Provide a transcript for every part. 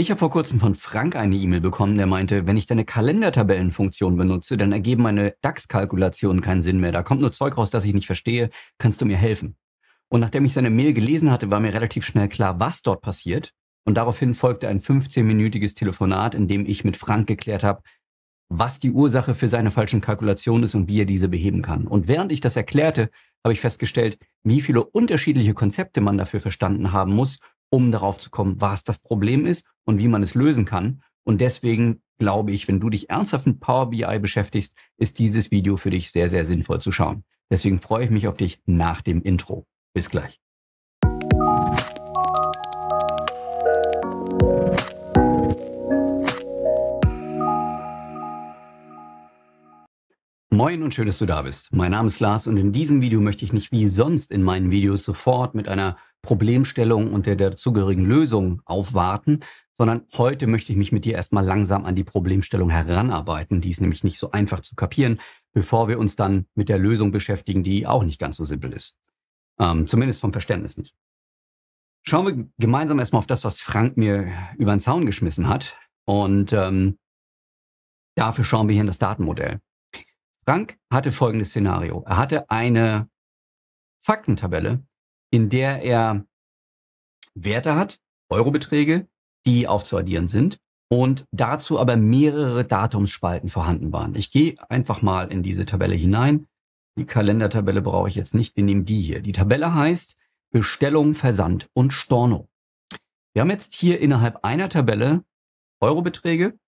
Ich habe vor kurzem von Frank eine E-Mail bekommen, der meinte, wenn ich deine Kalendertabellenfunktion benutze, dann ergeben meine DAX-Kalkulationen keinen Sinn mehr. Da kommt nur Zeug raus, das ich nicht verstehe. Kannst du mir helfen? Und nachdem ich seine Mail gelesen hatte, war mir relativ schnell klar, was dort passiert. Und daraufhin folgte ein 15-minütiges Telefonat, in dem ich mit Frank geklärt habe, was die Ursache für seine falschen Kalkulationen ist und wie er diese beheben kann. Und während ich das erklärte, habe ich festgestellt, wie viele unterschiedliche Konzepte man dafür verstanden haben muss, um darauf zu kommen, was das Problem ist und wie man es lösen kann. Und deswegen glaube ich, wenn du dich ernsthaft mit Power BI beschäftigst, ist dieses Video für dich sehr, sehr sinnvoll zu schauen. Deswegen freue ich mich auf dich nach dem Intro. Bis gleich. Moin und schön, dass du da bist. Mein Name ist Lars und in diesem Video möchte ich nicht wie sonst in meinen Videos sofort mit einer Problemstellung und der dazugehörigen Lösung aufwarten, sondern heute möchte ich mich mit dir erstmal langsam an die Problemstellung heranarbeiten. Die ist nämlich nicht so einfach zu kapieren, bevor wir uns dann mit der Lösung beschäftigen, die auch nicht ganz so simpel ist. Ähm, zumindest vom Verständnis nicht. Schauen wir gemeinsam erstmal auf das, was Frank mir über den Zaun geschmissen hat. Und ähm, dafür schauen wir hier in das Datenmodell. Frank hatte folgendes Szenario. Er hatte eine Faktentabelle, in der er Werte hat, Eurobeträge, die aufzuaddieren sind und dazu aber mehrere Datumsspalten vorhanden waren. Ich gehe einfach mal in diese Tabelle hinein. Die Kalendertabelle brauche ich jetzt nicht. Wir nehmen die hier. Die Tabelle heißt Bestellung, Versand und Storno. Wir haben jetzt hier innerhalb einer Tabelle Eurobeträge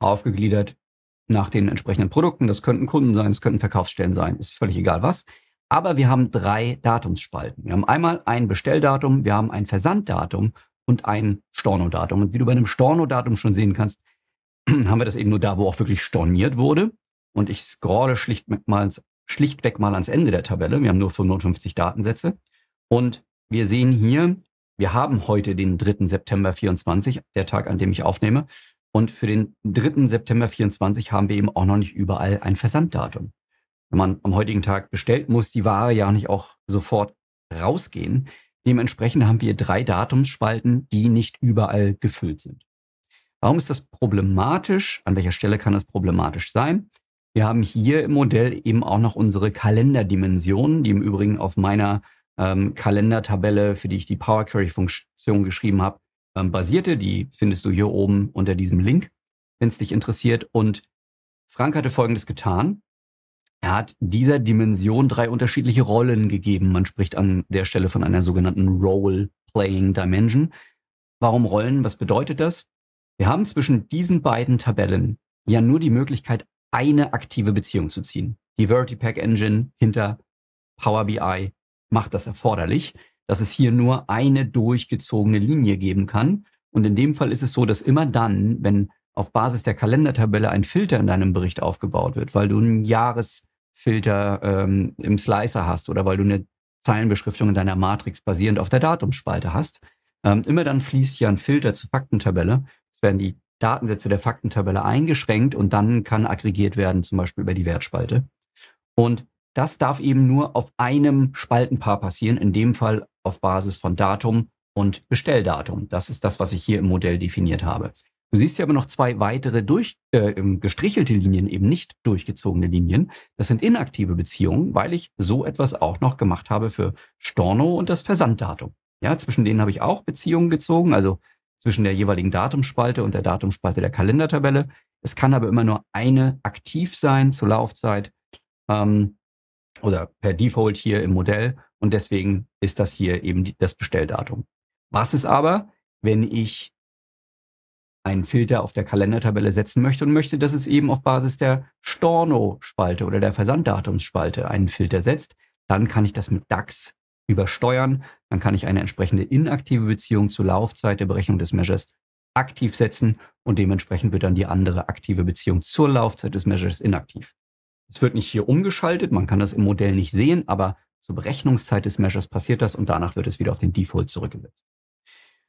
aufgegliedert nach den entsprechenden Produkten. Das könnten Kunden sein, das könnten Verkaufsstellen sein, ist völlig egal was. Aber wir haben drei Datumsspalten. Wir haben einmal ein Bestelldatum, wir haben ein Versanddatum und ein Stornodatum. Und wie du bei einem Stornodatum schon sehen kannst, haben wir das eben nur da, wo auch wirklich storniert wurde. Und ich scrolle schlicht mal, schlichtweg mal ans Ende der Tabelle. Wir haben nur 55 Datensätze. Und wir sehen hier, wir haben heute den 3. September 24, der Tag, an dem ich aufnehme. Und für den 3. September 24 haben wir eben auch noch nicht überall ein Versanddatum. Wenn man am heutigen Tag bestellt, muss die Ware ja nicht auch sofort rausgehen. Dementsprechend haben wir drei Datumsspalten, die nicht überall gefüllt sind. Warum ist das problematisch? An welcher Stelle kann das problematisch sein? Wir haben hier im Modell eben auch noch unsere Kalenderdimensionen, die im Übrigen auf meiner ähm, Kalendertabelle, für die ich die Power Query Funktion geschrieben habe, ähm, basierte. Die findest du hier oben unter diesem Link, wenn es dich interessiert. Und Frank hatte Folgendes getan. Er hat dieser Dimension drei unterschiedliche Rollen gegeben. Man spricht an der Stelle von einer sogenannten Role-Playing Dimension. Warum Rollen? Was bedeutet das? Wir haben zwischen diesen beiden Tabellen ja nur die Möglichkeit, eine aktive Beziehung zu ziehen. Die Vertipack Engine hinter Power BI macht das erforderlich dass es hier nur eine durchgezogene Linie geben kann. Und in dem Fall ist es so, dass immer dann, wenn auf Basis der Kalendertabelle ein Filter in deinem Bericht aufgebaut wird, weil du einen Jahresfilter ähm, im Slicer hast oder weil du eine Zeilenbeschriftung in deiner Matrix basierend auf der Datumsspalte hast, ähm, immer dann fließt hier ein Filter zur Faktentabelle. Es werden die Datensätze der Faktentabelle eingeschränkt und dann kann aggregiert werden, zum Beispiel über die Wertspalte. Und das darf eben nur auf einem Spaltenpaar passieren, in dem Fall auf Basis von Datum und Bestelldatum. Das ist das, was ich hier im Modell definiert habe. Du siehst hier aber noch zwei weitere durch, äh, ähm, gestrichelte Linien, eben nicht durchgezogene Linien. Das sind inaktive Beziehungen, weil ich so etwas auch noch gemacht habe für Storno und das Versanddatum. Ja, zwischen denen habe ich auch Beziehungen gezogen, also zwischen der jeweiligen Datumspalte und der Datumspalte der Kalendertabelle. Es kann aber immer nur eine aktiv sein zur Laufzeit. Ähm, oder per Default hier im Modell und deswegen ist das hier eben die, das Bestelldatum. Was ist aber, wenn ich einen Filter auf der Kalendertabelle setzen möchte und möchte, dass es eben auf Basis der Storno-Spalte oder der Versanddatumsspalte einen Filter setzt, dann kann ich das mit DAX übersteuern. Dann kann ich eine entsprechende inaktive Beziehung zur Laufzeit der Berechnung des Measures aktiv setzen und dementsprechend wird dann die andere aktive Beziehung zur Laufzeit des Measures inaktiv. Es wird nicht hier umgeschaltet, man kann das im Modell nicht sehen, aber zur Berechnungszeit des Measures passiert das und danach wird es wieder auf den Default zurückgesetzt.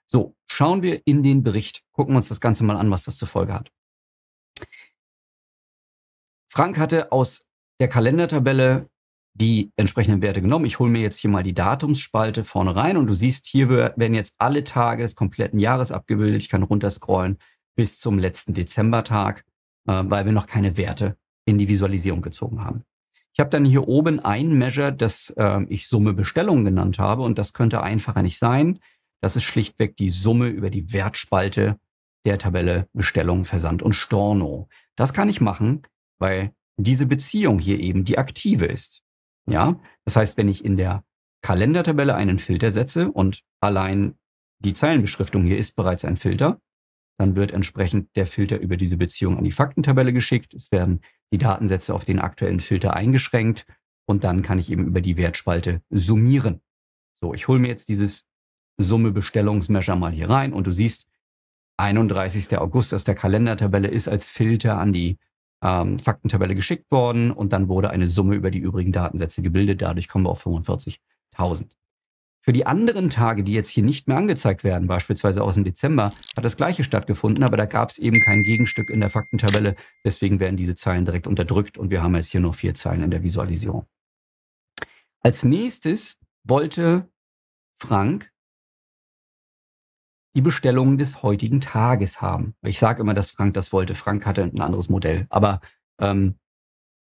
So, schauen wir in den Bericht, gucken wir uns das Ganze mal an, was das zur Folge hat. Frank hatte aus der Kalendertabelle die entsprechenden Werte genommen. Ich hole mir jetzt hier mal die Datumsspalte vorne rein und du siehst, hier werden jetzt alle Tage des kompletten Jahres abgebildet. Ich kann runterscrollen bis zum letzten Dezembertag, äh, weil wir noch keine Werte in die Visualisierung gezogen haben. Ich habe dann hier oben ein Measure, das äh, ich Summe Bestellung genannt habe und das könnte einfacher nicht sein. Das ist schlichtweg die Summe über die Wertspalte der Tabelle Bestellung, Versand und Storno. Das kann ich machen, weil diese Beziehung hier eben die aktive ist. Ja, das heißt, wenn ich in der Kalendertabelle einen Filter setze und allein die Zeilenbeschriftung hier ist bereits ein Filter, dann wird entsprechend der Filter über diese Beziehung an die Faktentabelle geschickt. Es werden die Datensätze auf den aktuellen Filter eingeschränkt und dann kann ich eben über die Wertspalte summieren. So, ich hole mir jetzt dieses Summe Bestellungsmesser mal hier rein und du siehst, 31. August aus der Kalendertabelle ist als Filter an die ähm, Faktentabelle geschickt worden und dann wurde eine Summe über die übrigen Datensätze gebildet. Dadurch kommen wir auf 45.000. Für die anderen Tage, die jetzt hier nicht mehr angezeigt werden, beispielsweise aus dem Dezember, hat das gleiche stattgefunden, aber da gab es eben kein Gegenstück in der Faktentabelle. Deswegen werden diese Zeilen direkt unterdrückt und wir haben jetzt hier nur vier Zeilen in der Visualisierung. Als nächstes wollte Frank die Bestellungen des heutigen Tages haben. Ich sage immer, dass Frank das wollte. Frank hatte ein anderes Modell, aber ähm,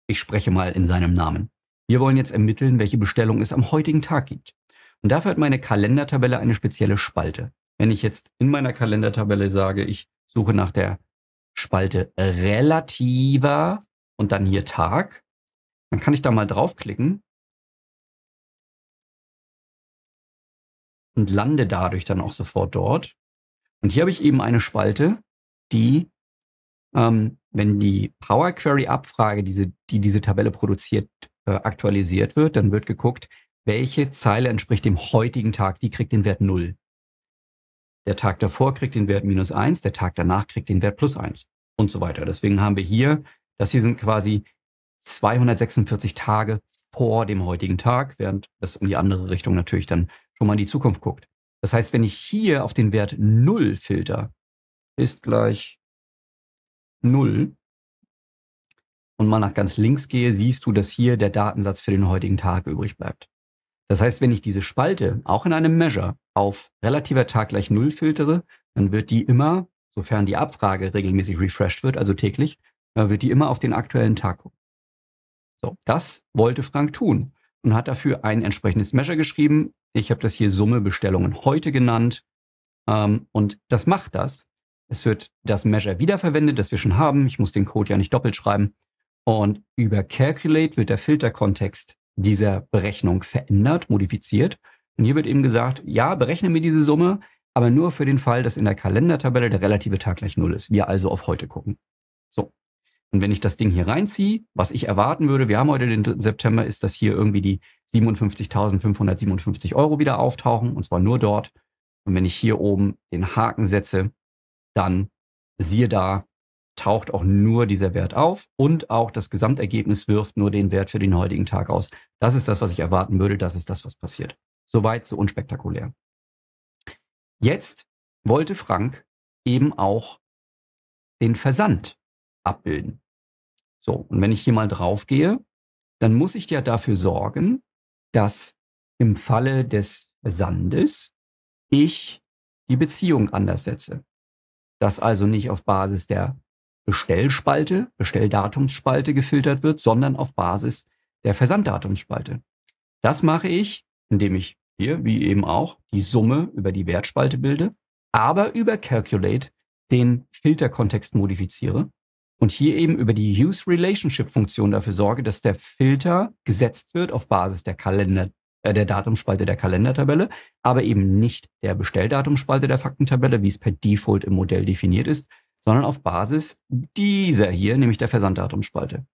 ich spreche mal in seinem Namen. Wir wollen jetzt ermitteln, welche Bestellung es am heutigen Tag gibt. Und dafür hat meine Kalendertabelle eine spezielle Spalte. Wenn ich jetzt in meiner Kalendertabelle sage, ich suche nach der Spalte relativer und dann hier Tag, dann kann ich da mal draufklicken und lande dadurch dann auch sofort dort. Und hier habe ich eben eine Spalte, die, ähm, wenn die Power Query Abfrage, diese, die diese Tabelle produziert, äh, aktualisiert wird, dann wird geguckt, welche Zeile entspricht dem heutigen Tag, die kriegt den Wert 0. Der Tag davor kriegt den Wert minus 1, der Tag danach kriegt den Wert plus 1 und so weiter. Deswegen haben wir hier, das hier sind quasi 246 Tage vor dem heutigen Tag, während es in die andere Richtung natürlich dann schon mal in die Zukunft guckt. Das heißt, wenn ich hier auf den Wert 0 filter, ist gleich 0 und mal nach ganz links gehe, siehst du, dass hier der Datensatz für den heutigen Tag übrig bleibt. Das heißt, wenn ich diese Spalte auch in einem Measure auf relativer Tag gleich Null filtere, dann wird die immer, sofern die Abfrage regelmäßig refreshed wird, also täglich, äh, wird die immer auf den aktuellen Tag gucken. So, das wollte Frank tun und hat dafür ein entsprechendes Measure geschrieben. Ich habe das hier Summe Bestellungen heute genannt. Ähm, und das macht das. Es wird das Measure wiederverwendet, das wir schon haben. Ich muss den Code ja nicht doppelt schreiben. Und über Calculate wird der Filterkontext dieser Berechnung verändert, modifiziert. Und hier wird eben gesagt, ja, berechne mir diese Summe, aber nur für den Fall, dass in der Kalendertabelle der relative Tag gleich null ist. Wir also auf heute gucken. So. Und wenn ich das Ding hier reinziehe, was ich erwarten würde, wir haben heute den 3. September, ist, dass hier irgendwie die 57.557 Euro wieder auftauchen, und zwar nur dort. Und wenn ich hier oben den Haken setze, dann siehe da, taucht auch nur dieser Wert auf und auch das Gesamtergebnis wirft nur den Wert für den heutigen Tag aus. Das ist das, was ich erwarten würde, das ist das, was passiert. Soweit so unspektakulär. Jetzt wollte Frank eben auch den Versand abbilden. So, und wenn ich hier mal drauf gehe, dann muss ich ja dafür sorgen, dass im Falle des Versandes ich die Beziehung anders setze. Dass also nicht auf Basis der Bestellspalte, Bestelldatumsspalte gefiltert wird, sondern auf Basis der Versanddatumsspalte. Das mache ich, indem ich hier, wie eben auch, die Summe über die Wertspalte bilde, aber über Calculate den Filterkontext modifiziere und hier eben über die Use Relationship Funktion dafür sorge, dass der Filter gesetzt wird auf Basis der Kalender äh, der Datumspalte der Kalendertabelle, aber eben nicht der Bestelldatumspalte der Faktentabelle, wie es per Default im Modell definiert ist, sondern auf Basis dieser hier, nämlich der Versanddatumspalte.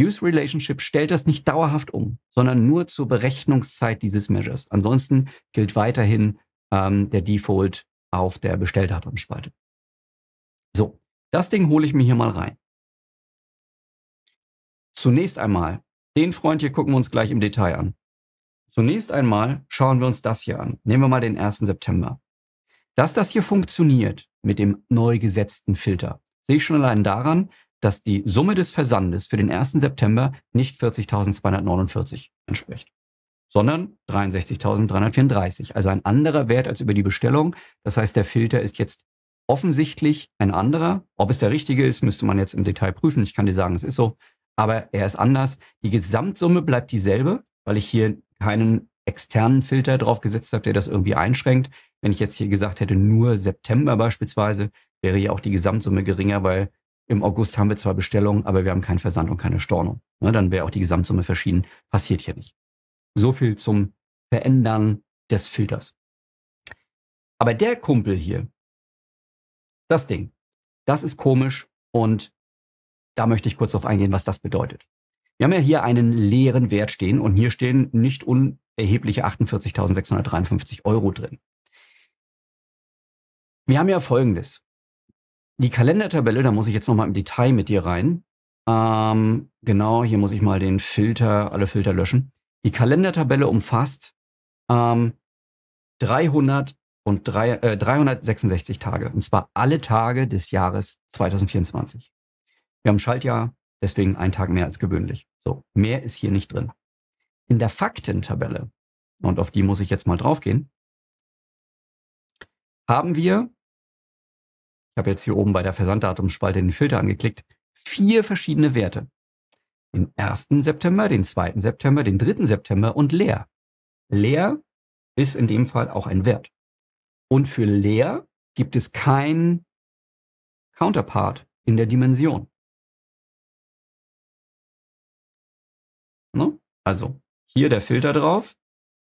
Use Relationship stellt das nicht dauerhaft um, sondern nur zur Berechnungszeit dieses Measures. Ansonsten gilt weiterhin ähm, der Default auf der Bestelldatumspalte. So, das Ding hole ich mir hier mal rein. Zunächst einmal, den Freund hier gucken wir uns gleich im Detail an. Zunächst einmal schauen wir uns das hier an. Nehmen wir mal den 1. September. Dass das hier funktioniert mit dem neu gesetzten Filter, sehe ich schon allein daran, dass die Summe des Versandes für den 1. September nicht 40.249 entspricht, sondern 63.334, also ein anderer Wert als über die Bestellung. Das heißt, der Filter ist jetzt offensichtlich ein anderer. Ob es der richtige ist, müsste man jetzt im Detail prüfen. Ich kann dir sagen, es ist so, aber er ist anders. Die Gesamtsumme bleibt dieselbe, weil ich hier keinen externen Filter drauf gesetzt habe, der das irgendwie einschränkt. Wenn ich jetzt hier gesagt hätte, nur September beispielsweise, wäre ja auch die Gesamtsumme geringer, weil im August haben wir zwar Bestellungen, aber wir haben keinen Versand und keine Stornung. Ne, dann wäre auch die Gesamtsumme verschieden. Passiert hier nicht. So viel zum Verändern des Filters. Aber der Kumpel hier, das Ding, das ist komisch und da möchte ich kurz darauf eingehen, was das bedeutet. Wir haben ja hier einen leeren Wert stehen und hier stehen nicht un erhebliche 48.653 Euro drin. Wir haben ja Folgendes. Die Kalendertabelle, da muss ich jetzt nochmal im Detail mit dir rein. Ähm, genau, hier muss ich mal den Filter, alle Filter löschen. Die Kalendertabelle umfasst ähm, 300 und drei, äh, 366 Tage. Und zwar alle Tage des Jahres 2024. Wir haben Schaltjahr, deswegen einen Tag mehr als gewöhnlich. So, mehr ist hier nicht drin in der Faktentabelle, und auf die muss ich jetzt mal draufgehen, haben wir, ich habe jetzt hier oben bei der Versanddatumspalte den Filter angeklickt, vier verschiedene Werte. Den 1. September, den 2. September, den 3. September und leer. Leer ist in dem Fall auch ein Wert. Und für leer gibt es kein Counterpart in der Dimension. Ne? Also hier der Filter drauf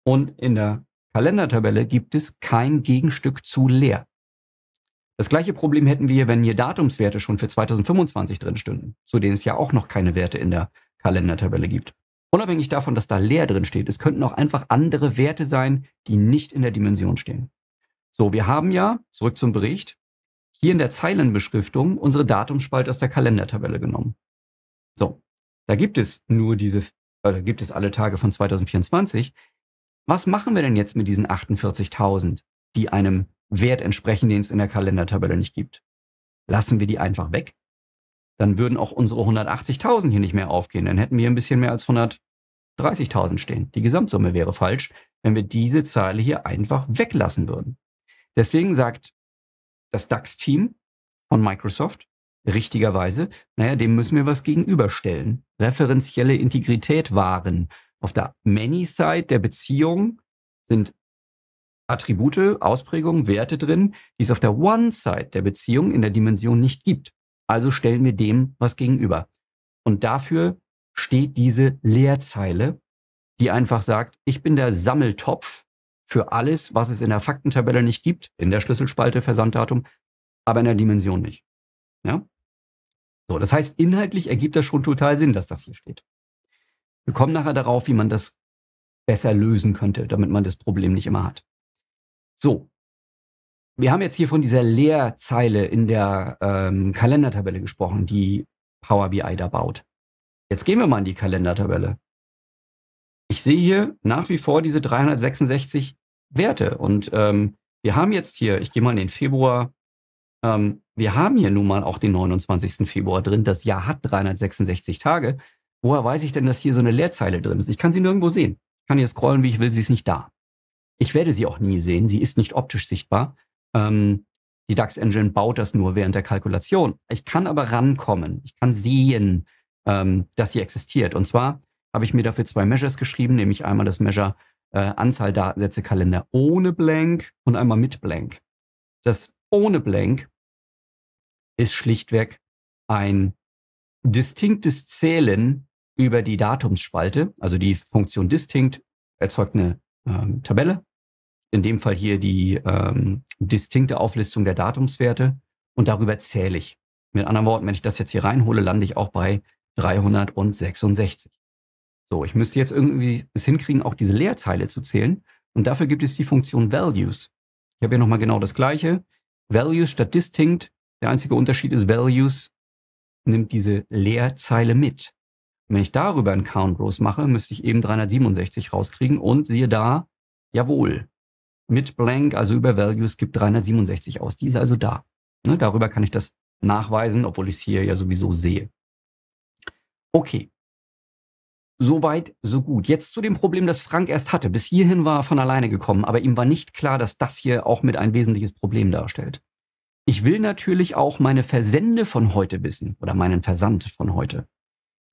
und in der Kalendertabelle gibt es kein Gegenstück zu leer. Das gleiche Problem hätten wir, wenn hier Datumswerte schon für 2025 drin stünden, zu denen es ja auch noch keine Werte in der Kalendertabelle gibt. Unabhängig davon, dass da leer drin steht, es könnten auch einfach andere Werte sein, die nicht in der Dimension stehen. So, wir haben ja, zurück zum Bericht, hier in der Zeilenbeschriftung unsere Datumspalte aus der Kalendertabelle genommen. So, da gibt es nur diese äh, gibt es alle Tage von 2024. Was machen wir denn jetzt mit diesen 48.000, die einem Wert entsprechen, den es in der Kalendertabelle nicht gibt? Lassen wir die einfach weg? Dann würden auch unsere 180.000 hier nicht mehr aufgehen. Dann hätten wir ein bisschen mehr als 130.000 stehen. Die Gesamtsumme wäre falsch, wenn wir diese Zeile hier einfach weglassen würden. Deswegen sagt das DAX-Team von Microsoft, richtigerweise, naja, dem müssen wir was gegenüberstellen. Referenzielle Integrität wahren. Auf der Many-Side der Beziehung sind Attribute, Ausprägungen, Werte drin, die es auf der One-Side der Beziehung in der Dimension nicht gibt. Also stellen wir dem was gegenüber. Und dafür steht diese Leerzeile, die einfach sagt, ich bin der Sammeltopf für alles, was es in der Faktentabelle nicht gibt, in der Schlüsselspalte Versanddatum, aber in der Dimension nicht. Ja? So, das heißt, inhaltlich ergibt das schon total Sinn, dass das hier steht. Wir kommen nachher darauf, wie man das besser lösen könnte, damit man das Problem nicht immer hat. So, wir haben jetzt hier von dieser Leerzeile in der ähm, Kalendertabelle gesprochen, die Power BI da baut. Jetzt gehen wir mal in die Kalendertabelle. Ich sehe hier nach wie vor diese 366 Werte und ähm, wir haben jetzt hier, ich gehe mal in den Februar, ähm, wir haben hier nun mal auch den 29. Februar drin. Das Jahr hat 366 Tage. Woher weiß ich denn, dass hier so eine Leerzeile drin ist? Ich kann sie nirgendwo sehen. Ich kann hier scrollen, wie ich will, sie ist nicht da. Ich werde sie auch nie sehen. Sie ist nicht optisch sichtbar. Ähm, die DAX-Engine baut das nur während der Kalkulation. Ich kann aber rankommen. Ich kann sehen, ähm, dass sie existiert. Und zwar habe ich mir dafür zwei Measures geschrieben, nämlich einmal das Measure äh, Anzahl Datensätze Kalender ohne Blank und einmal mit Blank. Das ohne Blank ist schlichtweg ein distinktes Zählen über die Datumsspalte. Also die Funktion distinct erzeugt eine ähm, Tabelle. In dem Fall hier die ähm, distinkte Auflistung der Datumswerte. Und darüber zähle ich. Mit anderen Worten, wenn ich das jetzt hier reinhole, lande ich auch bei 366. So, ich müsste jetzt irgendwie es hinkriegen, auch diese Leerzeile zu zählen. Und dafür gibt es die Funktion Values. Ich habe hier nochmal genau das gleiche. Values statt distinct der einzige Unterschied ist, Values nimmt diese Leerzeile mit. Und wenn ich darüber einen Count Rows mache, müsste ich eben 367 rauskriegen und siehe da, jawohl, mit Blank, also über Values, gibt 367 aus. Die ist also da. Ne, darüber kann ich das nachweisen, obwohl ich es hier ja sowieso sehe. Okay. Soweit, so gut. Jetzt zu dem Problem, das Frank erst hatte. Bis hierhin war er von alleine gekommen, aber ihm war nicht klar, dass das hier auch mit ein wesentliches Problem darstellt. Ich will natürlich auch meine Versende von heute wissen oder meinen Versand von heute.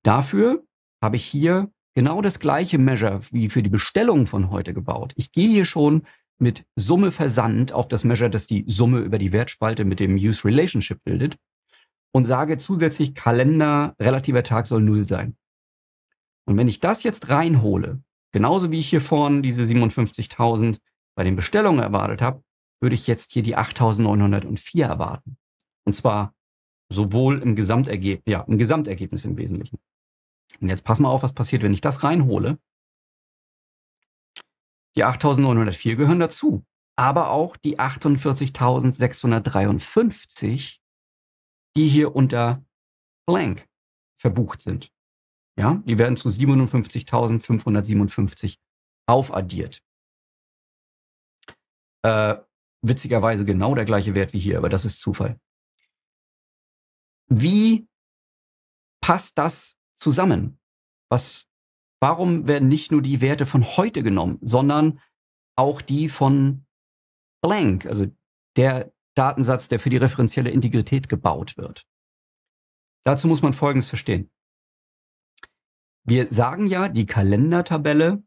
Dafür habe ich hier genau das gleiche Measure wie für die Bestellung von heute gebaut. Ich gehe hier schon mit Summe Versand auf das Measure, das die Summe über die Wertspalte mit dem Use Relationship bildet und sage zusätzlich Kalender relativer Tag soll null sein. Und wenn ich das jetzt reinhole, genauso wie ich hier vorne diese 57.000 bei den Bestellungen erwartet habe, würde ich jetzt hier die 8904 erwarten. Und zwar sowohl im Gesamtergebnis, ja, im Gesamtergebnis im Wesentlichen. Und jetzt pass mal auf, was passiert, wenn ich das reinhole. Die 8904 gehören dazu, aber auch die 48653, die hier unter blank verbucht sind. Ja, die werden zu 57.557 aufaddiert. Äh, witzigerweise genau der gleiche Wert wie hier, aber das ist Zufall. Wie passt das zusammen? Was, warum werden nicht nur die Werte von heute genommen, sondern auch die von blank, also der Datensatz, der für die referenzielle Integrität gebaut wird? Dazu muss man Folgendes verstehen. Wir sagen ja, die Kalendertabelle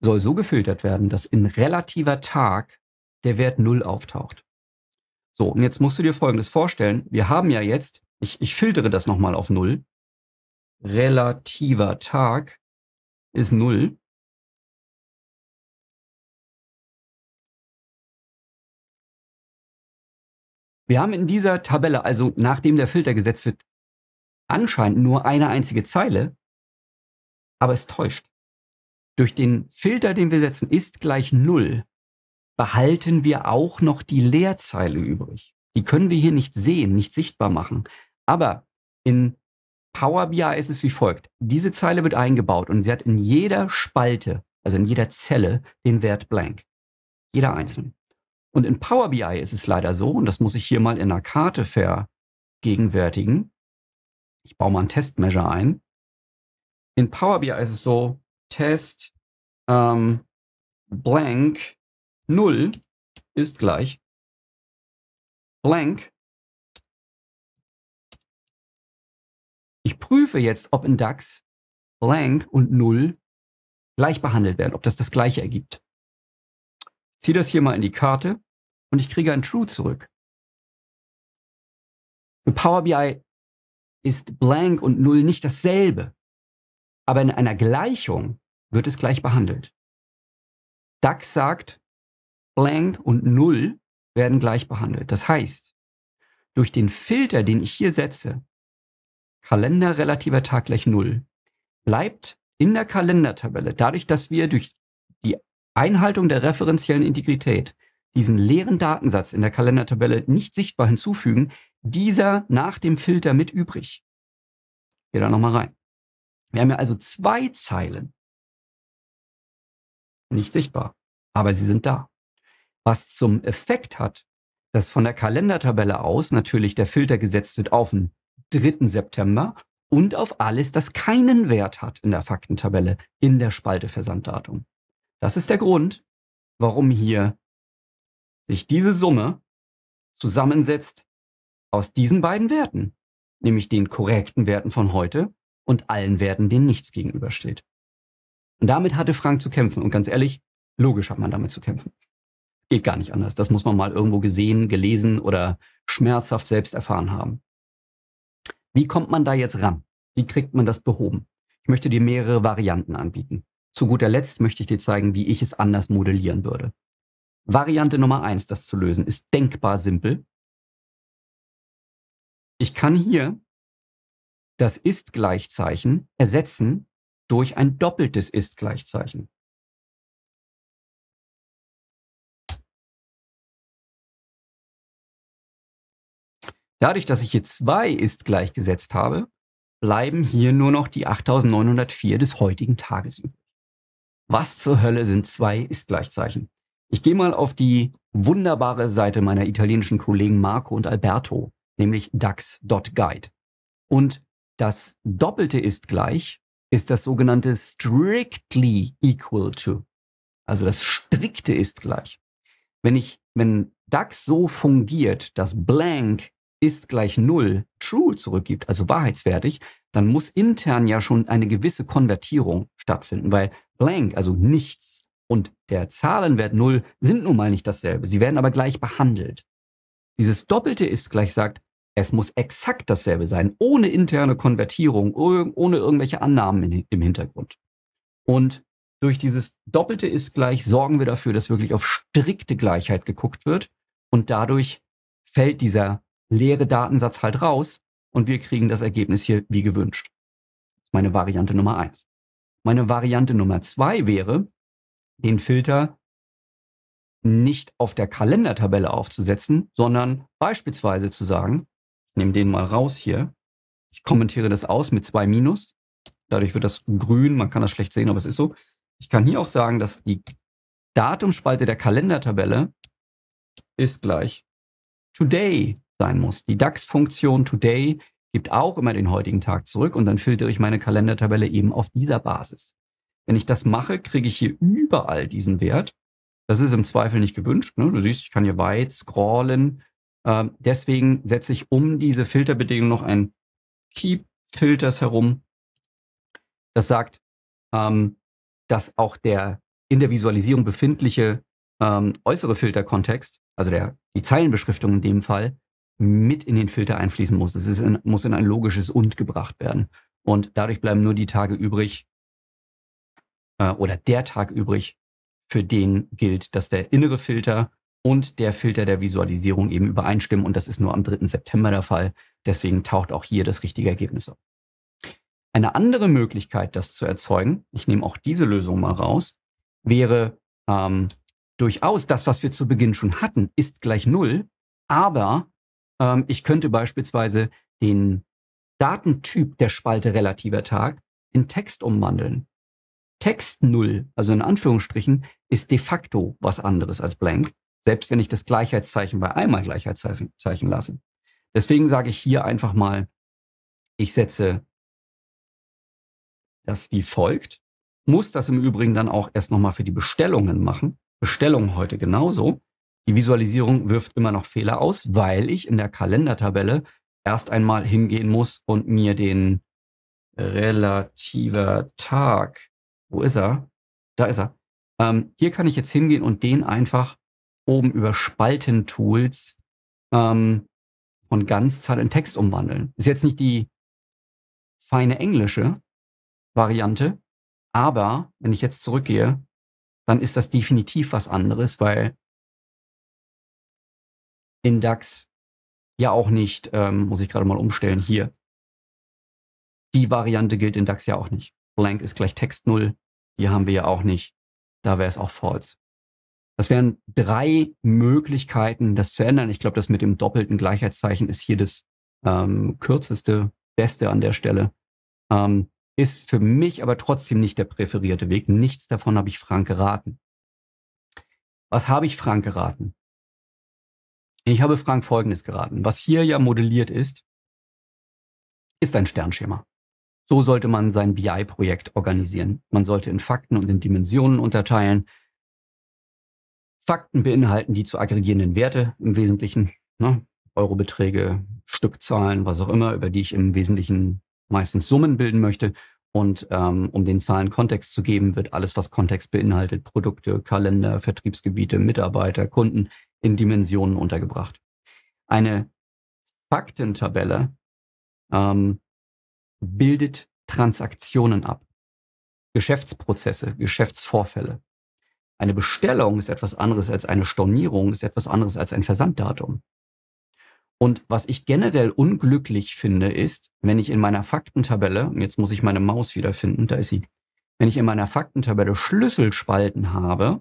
soll so gefiltert werden, dass in relativer Tag der Wert 0 auftaucht. So, und jetzt musst du dir Folgendes vorstellen. Wir haben ja jetzt, ich, ich filtere das nochmal auf 0. Relativer Tag ist 0. Wir haben in dieser Tabelle, also nachdem der Filter gesetzt wird, anscheinend nur eine einzige Zeile, aber es täuscht. Durch den Filter, den wir setzen, ist gleich 0 behalten wir auch noch die Leerzeile übrig. Die können wir hier nicht sehen, nicht sichtbar machen. Aber in Power BI ist es wie folgt. Diese Zeile wird eingebaut und sie hat in jeder Spalte, also in jeder Zelle, den Wert blank. Jeder einzelne. Und in Power BI ist es leider so, und das muss ich hier mal in einer Karte vergegenwärtigen. Ich baue mal einen Testmeasure ein. In Power BI ist es so, Test ähm, blank 0 ist gleich blank. Ich prüfe jetzt, ob in DAX blank und 0 gleich behandelt werden, ob das das gleiche ergibt. Ich ziehe das hier mal in die Karte und ich kriege ein True zurück. Für Power BI ist blank und 0 nicht dasselbe, aber in einer Gleichung wird es gleich behandelt. DAX sagt, blank und null werden gleich behandelt. Das heißt, durch den Filter, den ich hier setze, Kalender relativer Tag gleich null, bleibt in der Kalendertabelle, dadurch, dass wir durch die Einhaltung der referenziellen Integrität diesen leeren Datensatz in der Kalendertabelle nicht sichtbar hinzufügen, dieser nach dem Filter mit übrig. Geh da nochmal rein. Wir haben ja also zwei Zeilen. Nicht sichtbar, aber sie sind da was zum Effekt hat, dass von der Kalendertabelle aus natürlich der Filter gesetzt wird auf den 3. September und auf alles, das keinen Wert hat in der Faktentabelle, in der Spalte Versanddatum. Das ist der Grund, warum hier sich diese Summe zusammensetzt aus diesen beiden Werten, nämlich den korrekten Werten von heute und allen Werten, denen nichts gegenübersteht. Und damit hatte Frank zu kämpfen und ganz ehrlich, logisch hat man damit zu kämpfen geht gar nicht anders. Das muss man mal irgendwo gesehen, gelesen oder schmerzhaft selbst erfahren haben. Wie kommt man da jetzt ran? Wie kriegt man das behoben? Ich möchte dir mehrere Varianten anbieten. Zu guter Letzt möchte ich dir zeigen, wie ich es anders modellieren würde. Variante Nummer eins, das zu lösen, ist denkbar simpel. Ich kann hier das Ist-Gleichzeichen ersetzen durch ein doppeltes Ist-Gleichzeichen. Dadurch, dass ich hier zwei ist gleichgesetzt habe, bleiben hier nur noch die 8904 des heutigen Tages übrig. Was zur Hölle sind zwei Ist-Gleichzeichen? Ich gehe mal auf die wunderbare Seite meiner italienischen Kollegen Marco und Alberto, nämlich dax.guide. Und das Doppelte ist gleich ist das sogenannte strictly equal to. Also das strikte ist gleich. Wenn ich, wenn DAX so fungiert, dass blank ist gleich null true zurückgibt, also wahrheitswertig, dann muss intern ja schon eine gewisse Konvertierung stattfinden, weil blank, also nichts und der Zahlenwert null sind nun mal nicht dasselbe. Sie werden aber gleich behandelt. Dieses Doppelte ist gleich sagt, es muss exakt dasselbe sein, ohne interne Konvertierung, ohne irgendwelche Annahmen im Hintergrund. Und durch dieses Doppelte ist gleich sorgen wir dafür, dass wirklich auf strikte Gleichheit geguckt wird und dadurch fällt dieser leere Datensatz halt raus und wir kriegen das Ergebnis hier wie gewünscht. Das ist meine Variante Nummer eins. Meine Variante Nummer zwei wäre, den Filter nicht auf der Kalendertabelle aufzusetzen, sondern beispielsweise zu sagen, ich nehme den mal raus hier, ich kommentiere das aus mit zwei Minus, dadurch wird das grün, man kann das schlecht sehen, aber es ist so. Ich kann hier auch sagen, dass die Datumspalte der Kalendertabelle ist gleich Today sein muss. Die DAX-Funktion Today gibt auch immer den heutigen Tag zurück und dann filtere ich meine Kalendertabelle eben auf dieser Basis. Wenn ich das mache, kriege ich hier überall diesen Wert. Das ist im Zweifel nicht gewünscht. Ne? Du siehst, ich kann hier weit scrollen. Ähm, deswegen setze ich um diese Filterbedingung noch ein Keep Filters herum. Das sagt, ähm, dass auch der in der Visualisierung befindliche ähm, äußere Filterkontext, also der, die Zeilenbeschriftung in dem Fall, mit in den Filter einfließen muss. Es in, muss in ein logisches Und gebracht werden. Und dadurch bleiben nur die Tage übrig äh, oder der Tag übrig, für den gilt, dass der innere Filter und der Filter der Visualisierung eben übereinstimmen. Und das ist nur am 3. September der Fall. Deswegen taucht auch hier das richtige Ergebnis auf. Eine andere Möglichkeit, das zu erzeugen, ich nehme auch diese Lösung mal raus, wäre ähm, durchaus das, was wir zu Beginn schon hatten, ist gleich Null, aber ähm, ich könnte beispielsweise den Datentyp der Spalte relativer Tag in Text umwandeln. Text 0, also in Anführungsstrichen, ist de facto was anderes als blank, selbst wenn ich das Gleichheitszeichen bei einmal Gleichheitszeichen lasse. Deswegen sage ich hier einfach mal, ich setze das wie folgt, muss das im Übrigen dann auch erst nochmal für die Bestellungen machen. Bestellung heute genauso. Die Visualisierung wirft immer noch Fehler aus, weil ich in der Kalendertabelle erst einmal hingehen muss und mir den relativer Tag, wo ist er? Da ist er. Ähm, hier kann ich jetzt hingehen und den einfach oben über Spalten-Tools ähm, von Ganzzahl in Text umwandeln. Ist jetzt nicht die feine englische Variante, aber wenn ich jetzt zurückgehe, dann ist das definitiv was anderes, weil in DAX ja auch nicht, ähm, muss ich gerade mal umstellen hier. Die Variante gilt in DAX ja auch nicht. Blank ist gleich Text 0. Hier haben wir ja auch nicht. Da wäre es auch false. Das wären drei Möglichkeiten, das zu ändern. Ich glaube, das mit dem doppelten Gleichheitszeichen ist hier das ähm, kürzeste, beste an der Stelle. Ähm, ist für mich aber trotzdem nicht der präferierte Weg. Nichts davon habe ich Frank geraten. Was habe ich Frank geraten? Ich habe Frank Folgendes geraten. Was hier ja modelliert ist, ist ein Sternschema. So sollte man sein BI-Projekt organisieren. Man sollte in Fakten und in Dimensionen unterteilen. Fakten beinhalten die zu aggregierenden Werte im Wesentlichen. Ne? Eurobeträge, Stückzahlen, was auch immer, über die ich im Wesentlichen meistens Summen bilden möchte. Und ähm, um den Zahlen Kontext zu geben, wird alles, was Kontext beinhaltet, Produkte, Kalender, Vertriebsgebiete, Mitarbeiter, Kunden, in Dimensionen untergebracht. Eine Faktentabelle ähm, bildet Transaktionen ab, Geschäftsprozesse, Geschäftsvorfälle. Eine Bestellung ist etwas anderes als eine Stornierung, ist etwas anderes als ein Versanddatum. Und was ich generell unglücklich finde, ist, wenn ich in meiner Faktentabelle, jetzt muss ich meine Maus wiederfinden, da ist sie, wenn ich in meiner Faktentabelle Schlüsselspalten habe,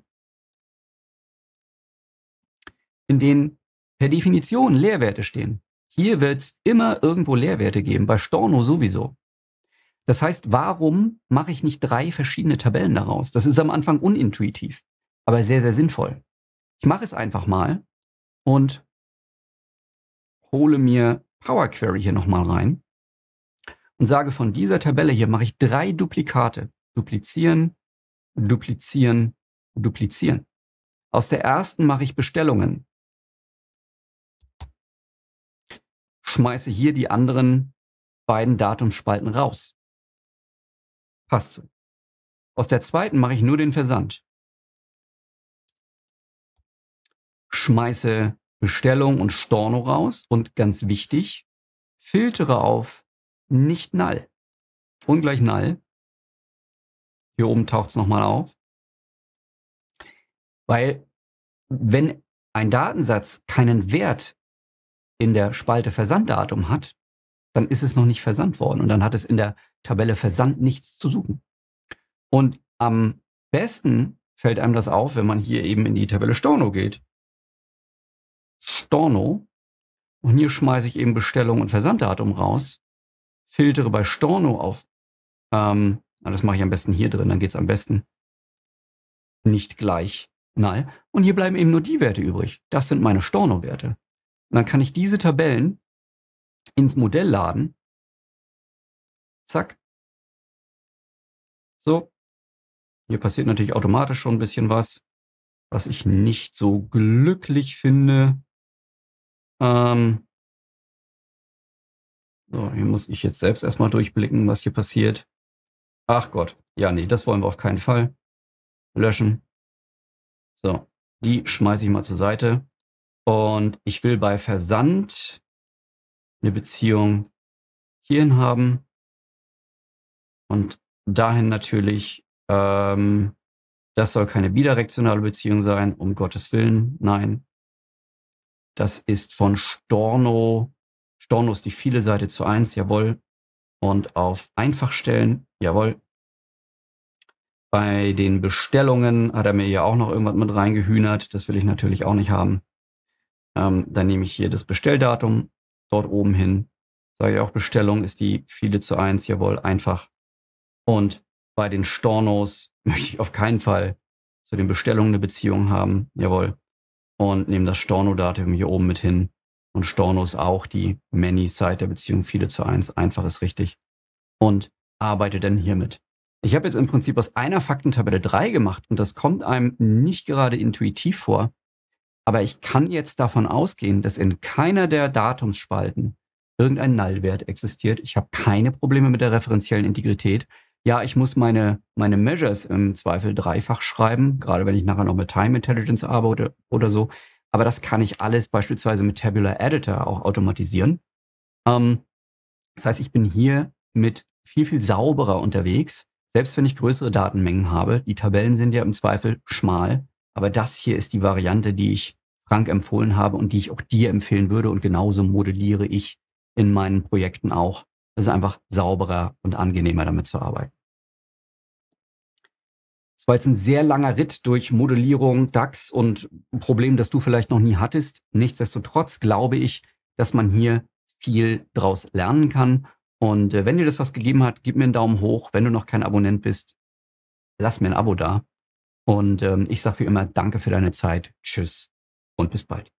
in denen per Definition Leerwerte stehen. Hier wird es immer irgendwo Leerwerte geben, bei Storno sowieso. Das heißt, warum mache ich nicht drei verschiedene Tabellen daraus? Das ist am Anfang unintuitiv, aber sehr, sehr sinnvoll. Ich mache es einfach mal und hole mir Power Query hier nochmal rein und sage, von dieser Tabelle hier mache ich drei Duplikate. Duplizieren, duplizieren, duplizieren. Aus der ersten mache ich Bestellungen. Schmeiße hier die anderen beiden Datumspalten raus. Passt so. Aus der zweiten mache ich nur den Versand. Schmeiße Bestellung und Storno raus und ganz wichtig, filtere auf nicht null. Ungleich null. Hier oben taucht es nochmal auf. Weil wenn ein Datensatz keinen Wert in der Spalte Versanddatum hat, dann ist es noch nicht versandt worden und dann hat es in der Tabelle Versand nichts zu suchen. Und am besten fällt einem das auf, wenn man hier eben in die Tabelle Storno geht Storno. Und hier schmeiße ich eben Bestellung und Versanddatum raus. Filtere bei Storno auf. Ähm, das mache ich am besten hier drin, dann geht es am besten. Nicht gleich. Null. Und hier bleiben eben nur die Werte übrig. Das sind meine Storno-Werte. Und dann kann ich diese Tabellen ins Modell laden. Zack. So. Hier passiert natürlich automatisch schon ein bisschen was, was ich nicht so glücklich finde. Ähm so, hier muss ich jetzt selbst erstmal durchblicken, was hier passiert. Ach Gott, ja, nee, das wollen wir auf keinen Fall. Löschen. So, die schmeiße ich mal zur Seite. Und ich will bei Versand eine Beziehung hierhin haben. Und dahin natürlich, ähm, das soll keine bidirektionale Beziehung sein, um Gottes Willen. Nein, das ist von Storno. Storno ist die viele Seite zu 1, jawohl. Und auf einfach stellen, jawohl. Bei den Bestellungen hat er mir ja auch noch irgendwas mit reingehühnert. Das will ich natürlich auch nicht haben. Ähm, dann nehme ich hier das Bestelldatum dort oben hin. Sage ich auch Bestellung ist die viele zu 1, jawohl, einfach. Und bei den Stornos möchte ich auf keinen Fall zu den Bestellungen eine Beziehung haben, jawohl und nehme das Storno-Datum hier oben mit hin. Und Storno ist auch die Many-Side der Beziehung viele zu eins. Einfach ist richtig. Und arbeite dann hiermit. Ich habe jetzt im Prinzip aus einer Faktentabelle drei gemacht und das kommt einem nicht gerade intuitiv vor. Aber ich kann jetzt davon ausgehen, dass in keiner der Datumsspalten irgendein Nullwert existiert. Ich habe keine Probleme mit der referenziellen Integrität ja, ich muss meine, meine Measures im Zweifel dreifach schreiben, gerade wenn ich nachher noch mit Time Intelligence arbeite oder so. Aber das kann ich alles beispielsweise mit Tabular Editor auch automatisieren. Ähm, das heißt, ich bin hier mit viel, viel sauberer unterwegs, selbst wenn ich größere Datenmengen habe. Die Tabellen sind ja im Zweifel schmal, aber das hier ist die Variante, die ich Frank empfohlen habe und die ich auch dir empfehlen würde. Und genauso modelliere ich in meinen Projekten auch. Es ist einfach sauberer und angenehmer damit zu arbeiten war jetzt ein sehr langer Ritt durch Modellierung, DAX und ein Problem, das du vielleicht noch nie hattest. Nichtsdestotrotz glaube ich, dass man hier viel draus lernen kann. Und äh, wenn dir das was gegeben hat, gib mir einen Daumen hoch. Wenn du noch kein Abonnent bist, lass mir ein Abo da. Und ähm, ich sage wie immer, danke für deine Zeit. Tschüss und bis bald.